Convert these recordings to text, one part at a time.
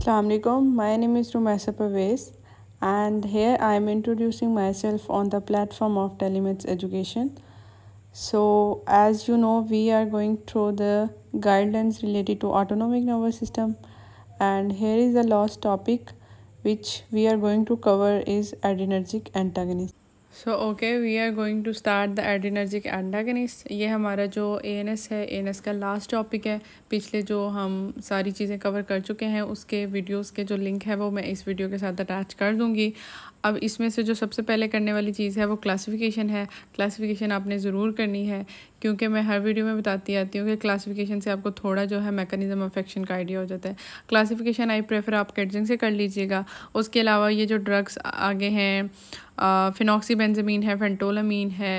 Assalamualaikum, my name is Rumasa Pervez and here I am introducing myself on the platform of Telemeds Education. So as you know, we are going through the guidelines related to autonomic nervous system and here is the last topic which we are going to cover is adrenergic antagonism. So okay we are going to start the adrenergic antagonism हमारा जो A N S है A N S का last topic है पिछले जो हम सारी चीज़ें कवर कर चुके हैं उसके वीडियोज़ के जो लिंक है वो मैं इस वीडियो के साथ अटैच कर दूँगी अब इसमें से जो सबसे पहले करने वाली चीज़ है वो क्लासिफिकेशन है क्लासिफिकेशन आपने ज़रूर करनी है क्योंकि मैं हर वीडियो में बताती आती हूँ कि क्लासिफिकेशन से आपको थोड़ा जो है मैकेनिज्म ऑफ एक्शन का आइडिया हो जाता है क्लासिफिकेशन आई प्रेफर आप कैटजिंग से कर लीजिएगा उसके अलावा ये जो ड्रग्स आगे हैं फिनॉक्सी है फेंटोलामीन है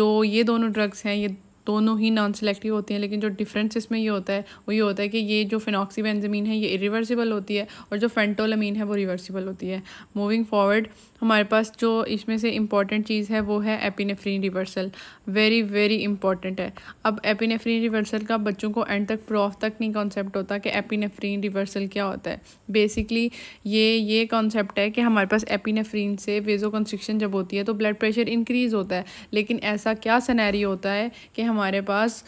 जो ये दोनों ड्रग्स हैं ये दोनों ही नॉन सेलेक्टिव होती हैं लेकिन जो डिफरेंस इसमें ये होता है वो ये होता है कि ये जो फिनॉक्सीबेंजमीन है ये इरिवर्सिबल होती है और जो फेंटोलमीन है वो रिवर्सिबल होती है मूविंग फॉरवर्ड हमारे पास जो इसमें से इम्पॉर्टेंट चीज़ है वो है epinephrine reversal very very important है अब एपिनेफ्रीन रिवर्सल का बच्चों को एंड तक प्रूफ तक नहीं कॉन्सेप्ट होता कि एपिनेफ्रीन रिवर्सल क्या होता है बेसिकली ये ये कॉन्सेप्ट है कि हमारे पास एपिनेफ्रीन से वेजो कॉन्स्ट्रिक्शन जब होती है तो ब्लड प्रेशर इंक्रीज़ होता है लेकिन ऐसा क्या सनैरियो होता है कि हम हमारे पास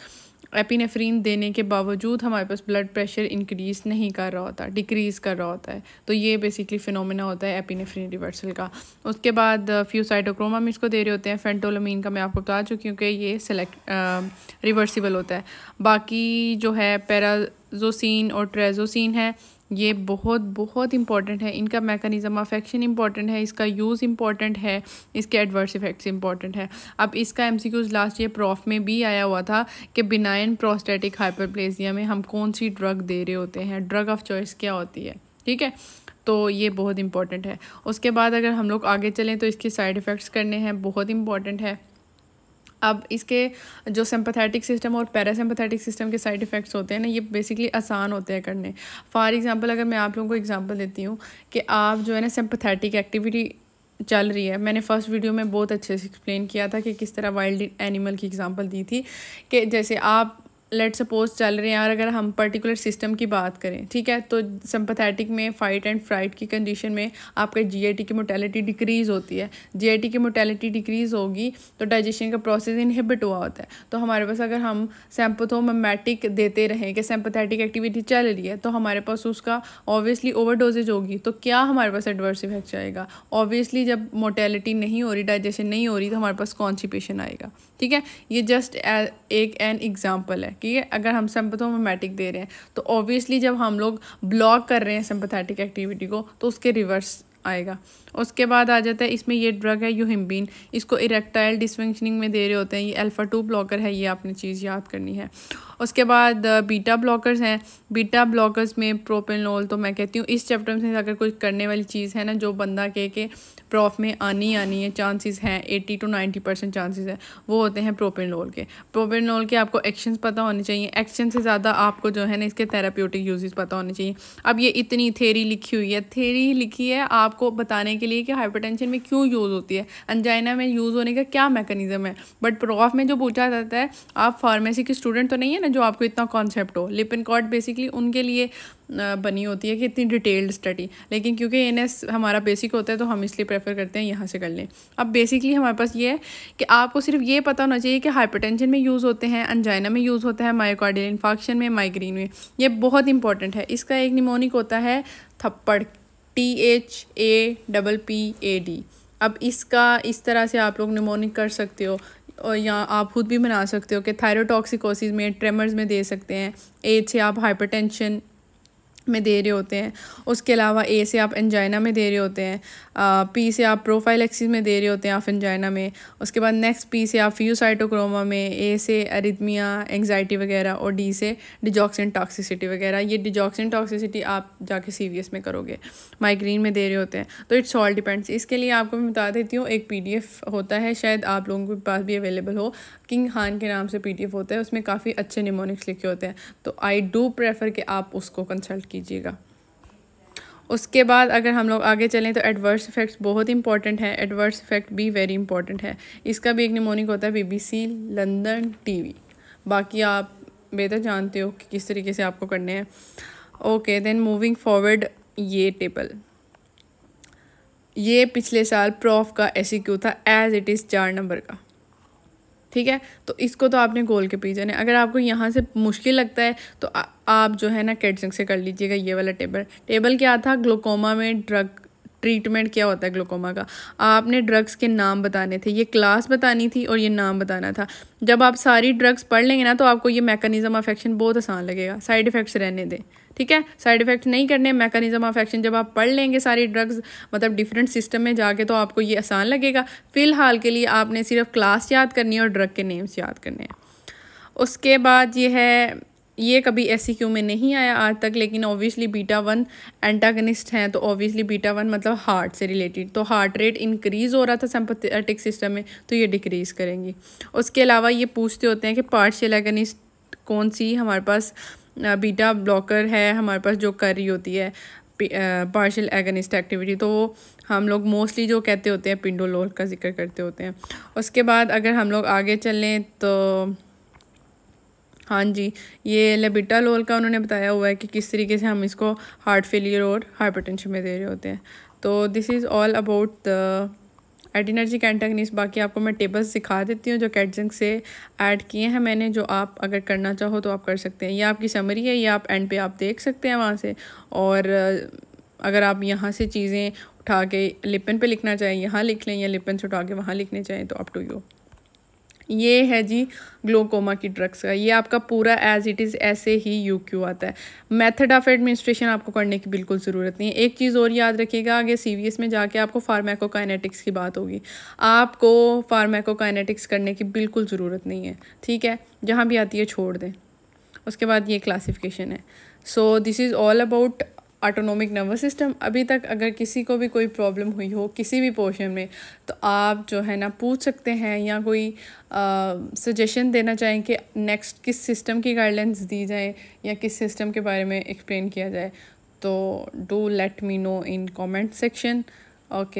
एपिनेफ्रीन देने के बावजूद हमारे पास ब्लड प्रेशर इंक्रीज़ नहीं कर रहा होता डिक्रीज़ कर रहा होता है तो ये बेसिकली फिनोमेना होता है एपिनेफ्रीन रिवर्सल का उसके बाद फ्यूसाइटोक्रोम uh, हम इसको दे रहे होते हैं फेंटोलोमिन का मैं आपको बता चुकी हूँ कि ये सेलेक्ट रिवर्सिबल uh, होता है बाकी जो है पैराजोसिन और ट्रेजोसिन है ये बहुत बहुत इंपॉर्टेंट है इनका मैकेनिज़्म ऑफ एक्शन इंपॉर्टेंट है इसका यूज़ इंपॉर्टेंट है इसके एडवर्स इफेक्ट्स इंपॉर्टेंट है अब इसका M C Qs last year prof में भी आया हुआ था कि बिनाइन प्रोस्टेटिक हाइपरप्लेजिया में हम कौन सी ड्रग दे रहे होते हैं ड्रग ऑफ चॉइस क्या होती है ठीक है तो ये बहुत इंपॉर्टेंट है उसके बाद अगर हम लोग आगे चलें तो इसके साइड इफ़ेक्ट्स करने हैं बहुत इंपॉर्टेंट है अब इसके जो सिंपथेटिक सिस्टम और पैरासिम्पथेटिक सिस्टम के साइड इफ़ेक्ट्स होते हैं ना ये बेसिकली आसान होते हैं करने फॉर एग्ज़ाम्पल अगर मैं आप लोगों को एग्ज़ाम्पल देती हूँ कि आप जो है ना सिंपथेटिक एक्टिविटी चल रही है मैंने फ़र्स्ट वीडियो में बहुत अच्छे से एक्सप्लेन किया था कि किस तरह वाइल्ड एनिमल की एग्ज़ाम्पल दी थी कि जैसे आप लेट सपोज चल रहे हैं और अगर हम पर्टिकुलर सिस्टम की बात करें ठीक है तो सम्पथेटिक में फाइट एंड फ्राइट की कंडीशन में आपके जीआईटी की मोटेलिटी डिक्रीज़ होती है जीआईटी की मोटेलिटी डिक्रीज़ होगी तो डाइजेशन का प्रोसेस इनहिबिट हुआ होता है तो हमारे पास अगर हम सैम्पोथोमैटिक देते रहें कि सैम्पथेटिक एक्टिविटी चल रही है तो हमारे पास उसका ऑब्वियसली डोजेज होगी तो क्या हमारे पास एडवर्स इफेक्ट आएगा ऑब्वियसली जब मोटेलिटी नहीं हो रही डाइजेशन नहीं हो रही तो हमारे पास कॉन्सिपेशन आएगा ठीक है ये जस्ट एक एन एग्ज़ाम्पल है ठीक है अगर हम सेम्पथोमोमेटिक दे रहे हैं तो ऑब्वियसली जब हम लोग ब्लॉक कर रहे हैं सेम्पथेटिक एक्टिविटी को तो उसके रिवर्स आएगा उसके बाद आ जाता है इसमें ये ड्रग है यूहिम्बिन इसको इरेक्टाइल डिसफंक्शनिंग में दे रहे होते हैं ये अल्फ़ा टू ब्लॉकर है ये आपने चीज़ याद करनी है उसके बाद बीटा ब्लॉकर्स हैं बीटा ब्लॉकर्स में प्रोपेनोल तो मैं कहती हूँ इस चैप्टर में अगर कुछ करने वाली चीज़ है ना जो बंदा कह के प्रॉफ में आनी आनी है चांसेस हैं eighty to ninety percent chances हैं वो होते हैं प्रोपेनोल के प्रोपेनोल के आपको एक्शंस पता होने चाहिए एक्शन से ज़्यादा आपको जो है ना इसके थेराप्यूटिक यूजेस पता होने चाहिए अब ये इतनी थेरी लिखी हुई है थेरी लिखी है आपको बताने के लिए कि हाइपरटेंशन में क्यों यूज़ होती है अनजाइना में यूज़ होने का क्या मेकनिज़म है बट प्रॉफ में जो पूछा जाता है आप फार्मेसी के स्टूडेंट तो नहीं है ना हैं जो आपको इतना कॉन्सेप्ट हो लिपिन कॉट बेसिकली उनके लिए बनी होती है कि इतनी डिटेल्ड स्टडी लेकिन क्योंकि एन एस हमारा बेसिक होता है तो हम इसलिए प्रेफर करते हैं यहाँ से कर लें अब बेसिकली हमारे पास ये है कि आपको सिर्फ ये पता होना चाहिए कि हाइपरटेंशन में यूज़ होते हैं अनजाइना में यूज़ होता है माइकॉर्डियल इन्फॉक्शन में माइग्रेन में ये बहुत इंपॉर्टेंट है इसका एक निमोनिक होता है थप्पड़ T H A double P A D अब इसका इस तरह से आप लोग निमोनिक कर सकते हो और या आप खुद भी बना सकते हो कि थायरोटॉक्सिकोसिस में ट्रेमर्स में दे सकते हैं एज से आप हाइपरटेंशन में दे रहे होते हैं उसके अलावा ए से आप एंजाइना में दे रहे होते हैं पी से आप प्रोफाइल एक्सिस में दे रहे होते हैं आप एंजाइना में उसके बाद नेक्स्ट पी से आप फ्यूसाइटोक्रोमा में ए से अरिदमिया एंगजाइटी वगैरह और डी से डिजॉक्सिन टॉक्सिसिटी वगैरह ये डिजॉक्सिन टॉक्सिसिटी आप जाके सी में करोगे माइग्रेन में दे रहे होते हैं तो इट्स ऑल डिपेंड्स इसके लिए आपको मैं बता देती हूँ एक पी होता है शायद आप लोगों के पास भी अवेलेबल हो किंग खान के नाम से पी होता है उसमें काफ़ी अच्छे निमोनिक्स लिखे होते हैं तो आई डू प्रेफर कि आप उसको कंसल्ट कीजिए कीजिएगा उसके बाद अगर हम लोग आगे चलें तो एडवर्स इफ़ेक्ट्स बहुत इंपॉर्टेंट है एडवर्स इफ़ेक्ट भी वेरी इंपॉर्टेंट है इसका भी एक निमोनिक होता है बीबीसी लंदन टीवी बाकी आप बेहतर जानते हो कि किस तरीके से आपको करने हैं ओके देन मूविंग फॉरवर्ड ये टेबल ये पिछले साल प्रॉफ का क्यों था एज इट इज़ चार नंबर का ठीक है तो इसको तो आपने गोल के पीछे ने अगर आपको यहाँ से मुश्किल लगता है तो आ, आप जो है ना कैटसिंग से कर लीजिएगा ये वाला टेबल टेबल क्या था ग्लोकोमा में ड्रग ट्रीटमेंट क्या होता है ग्लोकोमा का आपने ड्रग्स के नाम बताने थे ये क्लास बतानी थी और ये नाम बताना था जब आप सारी ड्रग्स पढ़ लेंगे ना तो आपको ये मैकेनिज्म ऑफ एक्शन बहुत आसान लगेगा साइड इफ़ेक्ट्स रहने दें ठीक है साइड इफेक्ट नहीं करने मैकेनिज्म ऑफ एक्शन जब आप पढ़ लेंगे सारी ड्रग्स मतलब डिफरेंट सिस्टम में जाके तो आपको ये आसान लगेगा फ़िलहाल के लिए आपने सिर्फ क्लास याद करनी है और ड्रग के नेम्स याद करने हैं उसके बाद ये है ये कभी सी क्यू e में नहीं आया आज तक लेकिन ऑब्वियसली बीटा वन एंटागनिस्ट हैं तो ऑब्वियसली बीटा वन मतलब हार्ट से रिलेटेड तो हार्ट रेट इंक्रीज़ हो रहा था सेम्पथेटिक सिस्टम में तो ये डिक्रीज़ करेंगी उसके अलावा ये पूछते होते हैं कि पार्शियल एगनिस्ट कौन सी हमारे पास बीटा ब्लॉकर है हमारे पास जो कर रही होती है पार्शियल एगनिस्ट एक्टिविटी तो वो हम लोग मोस्टली जो कहते होते हैं पिंडोलोल का जिक्र करते होते हैं उसके बाद अगर हम लोग आगे चलें तो हाँ जी ये लेबिटा लोल का उन्होंने बताया हुआ है कि किस तरीके से हम इसको हार्ट फेलियर और हाइपरटेंशन में दे रहे होते हैं तो this is all about the adrenergic antagonist बाकी आपको मैं टेबल्स सिखा देती हूँ जो कैटजिंग से ऐड किए हैं मैंने जो आप अगर करना चाहो तो आप कर सकते हैं ये आपकी समरी है ये आप एंड पे आप देख सकते हैं वहाँ से और अगर आप यहाँ से चीज़ें उठा के लिपन पे लिखना चाहें यहाँ लिख लें या लिपन से उठा के वहाँ लिखने चाहें तो अप टू यू ये है जी ग्लोकोमा की ड्रग्स का ये आपका पूरा एज इट इज़ ऐसे ही यू क्यू आता है मेथड ऑफ एडमिनिस्ट्रेशन आपको करने की बिल्कुल ज़रूरत नहीं है एक चीज़ और याद रखिएगा आगे सी में जाके आपको फार्माकोकाइनेटिक्स की बात होगी आपको फार्माकोकाइनेटिक्स करने की बिल्कुल ज़रूरत नहीं है ठीक है जहाँ भी आती है छोड़ दें उसके बाद ये क्लासिफिकेशन है so this is all about autonomic nervous system अभी तक अगर किसी को भी कोई प्रॉब्लम हुई हो किसी भी पोर्शन में तो आप जो है ना पूछ सकते हैं या कोई सजेशन देना चाहें कि नेक्स्ट किस सिस्टम की गाइडलाइंस दी जाए या किस सिस्टम के बारे में एक्सप्लेन किया जाए तो do let me know in comment section okay